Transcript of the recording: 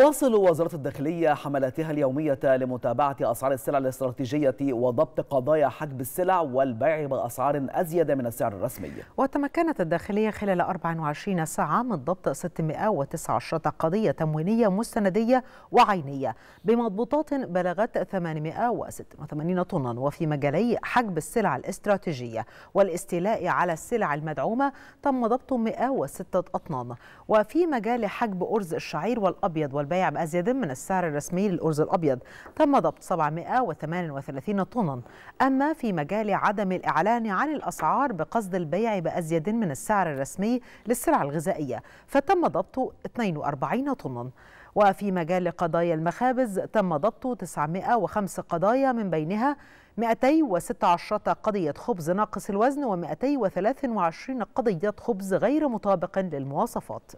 تواصل وزارة الداخلية حملاتها اليومية لمتابعة أسعار السلع الاستراتيجية وضبط قضايا حجب السلع والبيع بأسعار أزيد من السعر الرسمي وتمكنت الداخلية خلال 24 ساعة من ضبط 619 قضية تموينية مستندية وعينية بمضبوطات بلغت 886 طنا وفي مجالي حجب السلع الاستراتيجية والاستيلاء على السلع المدعومة تم ضبط 106 أطنان وفي مجال حجب أرز الشعير والأبيض وال والبيع بأزيد من السعر الرسمي للأرز الأبيض تم ضبط 738 طنا أما في مجال عدم الإعلان عن الأسعار بقصد البيع بأزيد من السعر الرسمي للسلع الغذائية فتم ضبط 42 طنا وفي مجال قضايا المخابز تم ضبط 905 قضايا من بينها 216 قضية خبز ناقص الوزن و223 قضية خبز غير مطابق للمواصفات